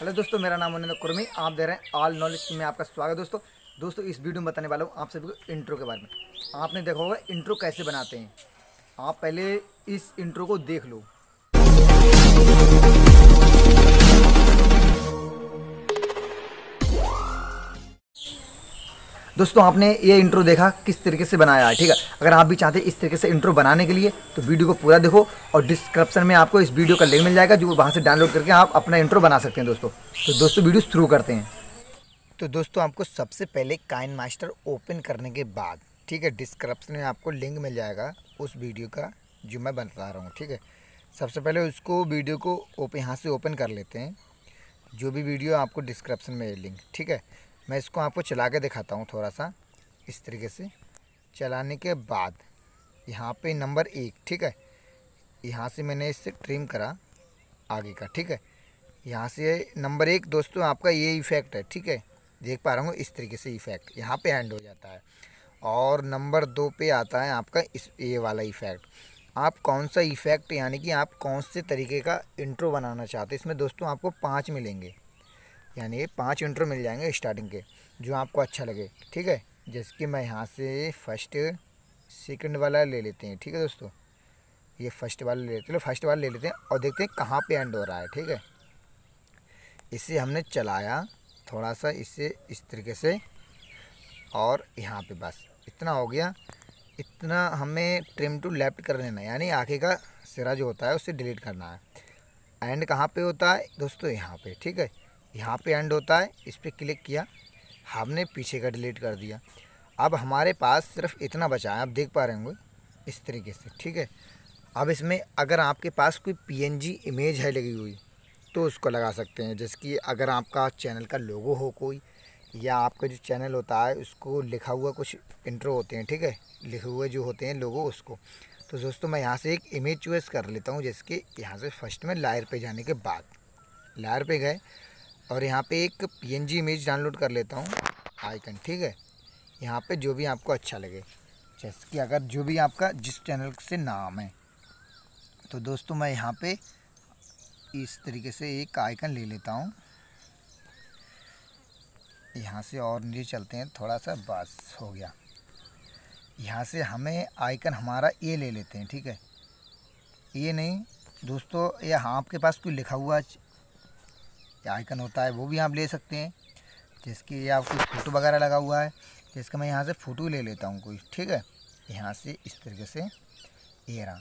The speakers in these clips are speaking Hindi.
हेलो दोस्तों मेरा नाम अनिंद कुर्मी आप दे रहे हैं ऑल नॉलेज में आपका स्वागत दोस्तों दोस्तों इस वीडियो में बताने वाला हूँ आप सभी को इंट्रो के बारे में आपने देखा होगा इंट्रो कैसे बनाते हैं आप पहले इस इंट्रो को देख लो दोस्तों आपने ये इंट्रो देखा किस तरीके से बनाया है ठीक है अगर आप भी चाहते हैं इस तरीके से इंट्रो बनाने के लिए तो वीडियो को पूरा देखो और डिस्क्रिप्शन में आपको इस वीडियो का लिंक मिल जाएगा जो वहाँ से डाउनलोड करके आप अपना इंट्रो बना सकते हैं दोस्तों तो दोस्तों वीडियो शुरू करते हैं तो दोस्तों आपको सबसे पहले काइन मास्टर ओपन करने के बाद ठीक है डिस्क्रिप्शन में आपको लिंक मिल जाएगा उस वीडियो का जो मैं बता रहा हूँ ठीक है सबसे पहले उसको वीडियो को ओपन यहाँ से ओपन कर लेते हैं जो भी वीडियो आपको डिस्क्रिप्शन में लिंक ठीक है मैं इसको आपको चला के दिखाता हूँ थोड़ा सा इस तरीके से चलाने के बाद यहाँ पे नंबर एक ठीक है यहाँ से मैंने इससे ट्रिम करा आगे का ठीक है यहाँ से नंबर एक दोस्तों आपका ये इफ़ेक्ट है ठीक है देख पा रहा हूँ इस तरीके से इफ़ेक्ट यहाँ पे एंड हो जाता है और नंबर दो पे आता है आपका इस ये वाला इफ़ेक्ट आप कौन सा इफ़ेक्ट यानी कि आप कौन से तरीके का इंट्रो बनाना चाहते हैं इसमें दोस्तों आपको पाँच मिलेंगे यानी पाँच इंटर मिल जाएंगे स्टार्टिंग के जो आपको अच्छा लगे ठीक है जैसे कि मैं यहाँ से फर्स्ट सेकंड वाला ले लेते हैं ठीक है दोस्तों ये फर्स्ट वाला ले लेते हैं फर्स्ट वाला ले लेते हैं और देखते हैं कहाँ पे एंड हो रहा है ठीक है इसे हमने चलाया थोड़ा सा इसे इस तरीके से और यहाँ पे बस इतना हो गया इतना हमें ट्रिम टू लेफ्ट कर लेना यानी आँखें का सिरा जो होता है उसे डिलीट करना है एंड कहाँ पे होता है दोस्तों यहाँ पे ठीक है यहाँ पे एंड होता है इस पर क्लिक किया हमने पीछे का डिलीट कर दिया अब हमारे पास सिर्फ इतना बचा है आप देख पा रहे होंगे इस तरीके से ठीक है अब इसमें अगर आपके पास कोई पीएनजी इमेज है लगी हुई तो उसको लगा सकते हैं जैसे कि अगर आपका चैनल का लोगो हो कोई या आपका जो चैनल होता है उसको लिखा हुआ कुछ इंट्रो होते हैं ठीक है लिखे हुए जो होते हैं लोगो उसको तो दोस्तों मैं यहाँ से एक इमेज चूज़ कर लेता हूँ जैसे कि यहाँ से फर्स्ट में लायर पे जाने के बाद लायर पे गए और यहाँ पे एक जी इमेज डाउनलोड कर लेता हूँ आइकन ठीक है यहाँ पे जो भी आपको अच्छा लगे जैसे कि अगर जो भी आपका जिस चैनल से नाम है तो दोस्तों मैं यहाँ पे इस तरीके से एक आइकन ले लेता हूँ यहाँ से और नीचे चलते हैं थोड़ा सा बस हो गया यहाँ से हमें आइकन हमारा ये ले लेते हैं ठीक है ये नहीं दोस्तों ये हाँ, आपके पास कोई लिखा हुआ आइकन होता है वो भी आप ले सकते हैं जिसकी ये आपको फ़ोटो वगैरह लगा हुआ है जिसका मैं यहाँ से फ़ोटो ले लेता हूँ कोई ठीक है यहाँ से इस तरीके से ये रहा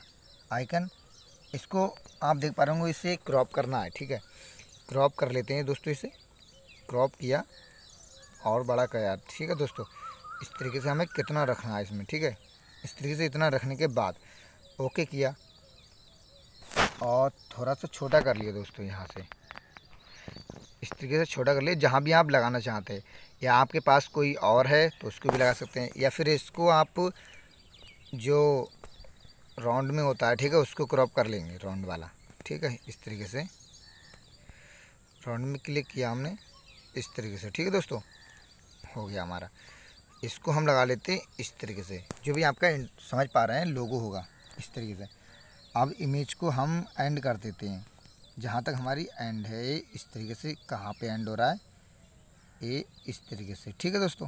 आइकन इसको आप देख पा रहे होंगे इसे क्रॉप करना है ठीक है क्रॉप कर लेते हैं दोस्तों इसे क्रॉप किया और बड़ा किया ठीक है दोस्तों इस तरीके से हमें कितना रखना है इसमें ठीक है इस तरीके से इतना रखने के बाद ओके किया और थोड़ा सा छोटा कर लिया दोस्तों यहाँ से इस तरीके से छोटा कर लिए जहाँ भी आप लगाना चाहते हैं या आपके पास कोई और है तो उसको भी लगा सकते हैं या फिर इसको आप जो राउंड में होता है ठीक है उसको क्रॉप कर लेंगे राउंड वाला ठीक है इस तरीके से राउंड में क्लिक किया हमने इस तरीके से ठीक है दोस्तों हो गया हमारा इसको हम लगा लेते हैं इस तरीके से जो भी आपका समझ पा रहे हैं लोगो होगा इस तरीके से अब इमेज को हम एंड कर देते हैं जहाँ तक हमारी एंड है ये इस तरीके से कहाँ पे एंड हो रहा है ये इस तरीके से ठीक है दोस्तों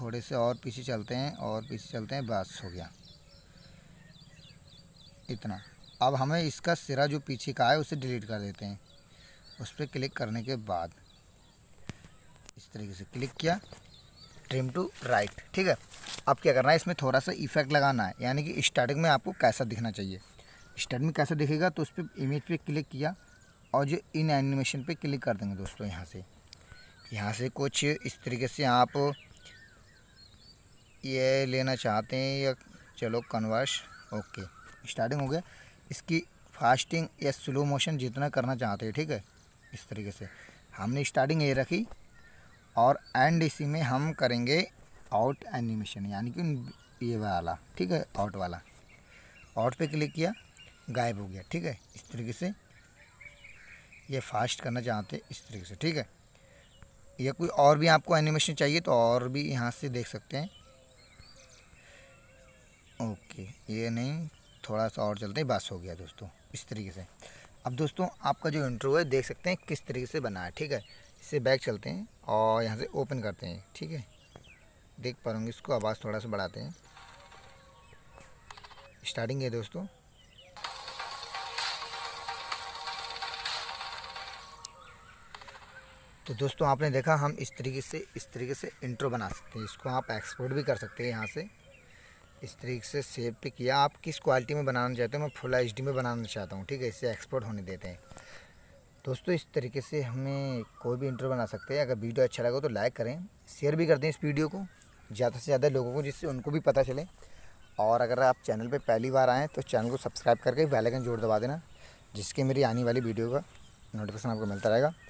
थोड़े से और पीछे चलते हैं और पीछे चलते हैं बस हो गया इतना अब हमें इसका सिरा जो पीछे का है उसे डिलीट कर देते हैं उस पर क्लिक करने के बाद इस तरीके से क्लिक किया ट्रिम टू राइट ठीक है अब क्या करना है इसमें थोड़ा सा इफेक्ट लगाना है यानी कि स्टार्टिंग में आपको कैसा दिखना चाहिए स्टार्ट में कैसा दिखेगा तो उस पर इमेज पे क्लिक किया और जो इन एनिमेशन पे क्लिक कर देंगे दोस्तों यहाँ से यहाँ से कुछ इस तरीके से आप ये लेना चाहते हैं या चलो कन्वर्स ओके स्टार्टिंग हो गया इसकी फास्टिंग या स्लो मोशन जितना करना चाहते हैं ठीक है इस तरीके से हमने स्टार्टिंग ये रखी और एंड इसी में हम करेंगे आउट एनिमेशन यानी कि ये वाला ठीक है आउट वाला आउट पे क्लिक किया गायब हो गया ठीक है इस तरीके से ये फास्ट करना चाहते हैं इस तरीके से ठीक है या कोई और भी आपको एनिमेशन चाहिए तो और भी यहाँ से देख सकते हैं ओके ये नहीं थोड़ा सा और चलते हैं बस हो गया दोस्तों इस तरीके से अब दोस्तों आपका जो इंट्रो है देख सकते हैं किस तरीके से बना है ठीक है इससे बैक चलते हैं और यहाँ से ओपन करते हैं ठीक है देख पाऊँगी इसको आवाज़ थोड़ा सा बढ़ाते हैं स्टार्टिंग है दोस्तों तो दोस्तों आपने देखा हम इस तरीके से इस तरीके से इंट्रो बना सकते हैं इसको आप एक्सपोर्ट भी कर सकते हैं यहाँ से इस तरीके से सेव पे किया आप किस क्वालिटी में बनाना चाहते हो मैं फुल एच में बनाना चाहता हूँ ठीक है इसे एक्सपोर्ट होने देते हैं दोस्तों इस तरीके से हमें कोई भी इंट्रो बना सकते हैं अगर वीडियो अच्छा लगा तो लाइक करें शेयर भी कर दें इस वीडियो को ज़्यादा से ज़्यादा लोगों को जिससे उनको भी पता चले और अगर आप चैनल पर पहली बार आएँ तो चैनल को सब्सक्राइब करके बैलकन जोड़ दबा देना जिसके मेरी आने वाली वीडियो का नोटिफिकेशन आपको मिलता रहेगा